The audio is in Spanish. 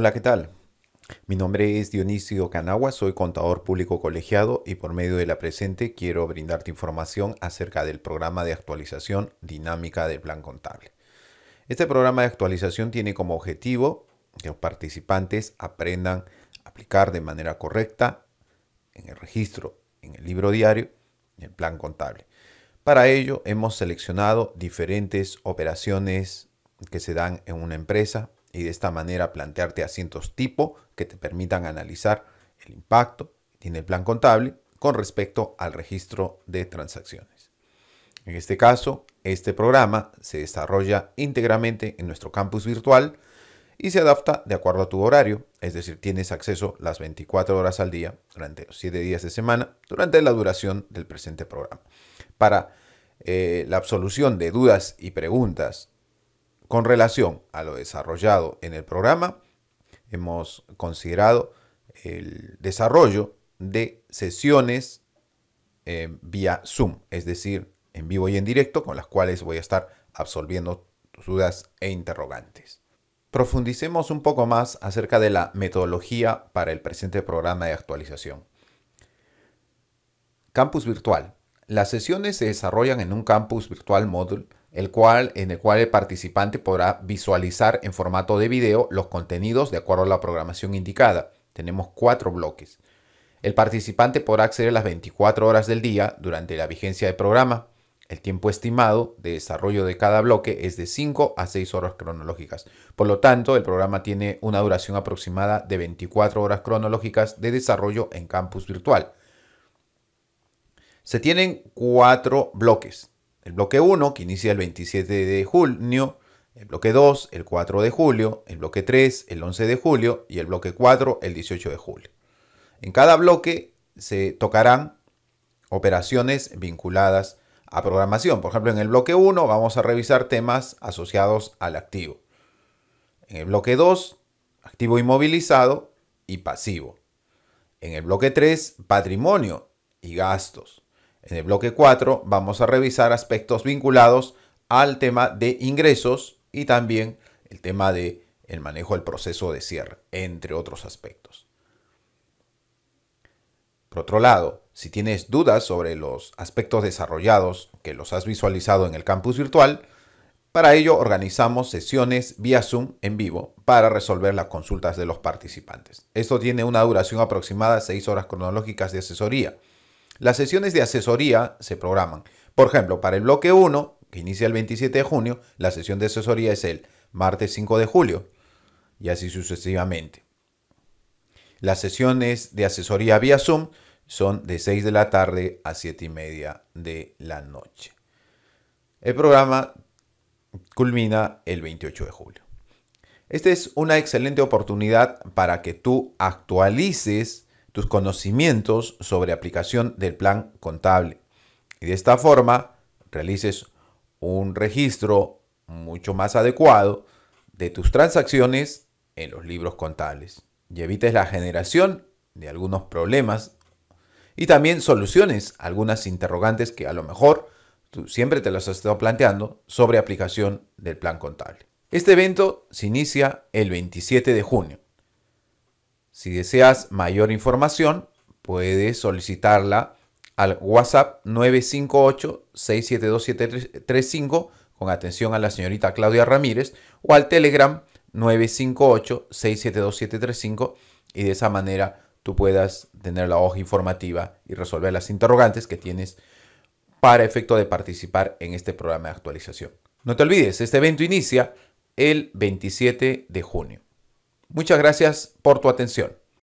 Hola, ¿qué tal? Mi nombre es Dionisio Canagua, soy contador público colegiado y por medio de la presente quiero brindarte información acerca del programa de actualización dinámica del plan contable. Este programa de actualización tiene como objetivo que los participantes aprendan a aplicar de manera correcta en el registro, en el libro diario, el plan contable. Para ello hemos seleccionado diferentes operaciones que se dan en una empresa y de esta manera plantearte asientos tipo que te permitan analizar el impacto en el plan contable con respecto al registro de transacciones. En este caso, este programa se desarrolla íntegramente en nuestro campus virtual y se adapta de acuerdo a tu horario, es decir, tienes acceso las 24 horas al día durante los 7 días de semana durante la duración del presente programa. Para eh, la absolución de dudas y preguntas con relación a lo desarrollado en el programa, hemos considerado el desarrollo de sesiones eh, vía Zoom, es decir, en vivo y en directo, con las cuales voy a estar absolviendo dudas e interrogantes. Profundicemos un poco más acerca de la metodología para el presente programa de actualización. Campus virtual las sesiones se desarrollan en un campus virtual módulo el cual, en el cual el participante podrá visualizar en formato de video los contenidos de acuerdo a la programación indicada. Tenemos cuatro bloques. El participante podrá acceder a las 24 horas del día durante la vigencia del programa. El tiempo estimado de desarrollo de cada bloque es de 5 a 6 horas cronológicas. Por lo tanto, el programa tiene una duración aproximada de 24 horas cronológicas de desarrollo en campus virtual. Se tienen cuatro bloques. El bloque 1, que inicia el 27 de junio, el bloque 2, el 4 de julio, el bloque 3, el 11 de julio y el bloque 4, el 18 de julio. En cada bloque se tocarán operaciones vinculadas a programación. Por ejemplo, en el bloque 1 vamos a revisar temas asociados al activo. En el bloque 2, activo inmovilizado y pasivo. En el bloque 3, patrimonio y gastos. En el bloque 4 vamos a revisar aspectos vinculados al tema de ingresos y también el tema de el manejo del proceso de cierre, entre otros aspectos. Por otro lado, si tienes dudas sobre los aspectos desarrollados que los has visualizado en el campus virtual, para ello organizamos sesiones vía Zoom en vivo para resolver las consultas de los participantes. Esto tiene una duración aproximada de 6 horas cronológicas de asesoría las sesiones de asesoría se programan. Por ejemplo, para el bloque 1, que inicia el 27 de junio, la sesión de asesoría es el martes 5 de julio y así sucesivamente. Las sesiones de asesoría vía Zoom son de 6 de la tarde a 7 y media de la noche. El programa culmina el 28 de julio. Esta es una excelente oportunidad para que tú actualices tus conocimientos sobre aplicación del plan contable. Y de esta forma realices un registro mucho más adecuado de tus transacciones en los libros contables y evites la generación de algunos problemas y también soluciones algunas interrogantes que a lo mejor tú siempre te las has estado planteando sobre aplicación del plan contable. Este evento se inicia el 27 de junio si deseas mayor información, puedes solicitarla al WhatsApp 958 672735 con atención a la señorita Claudia Ramírez o al Telegram 958 672735 y de esa manera tú puedas tener la hoja informativa y resolver las interrogantes que tienes para efecto de participar en este programa de actualización. No te olvides, este evento inicia el 27 de junio. Muchas gracias por tu atención.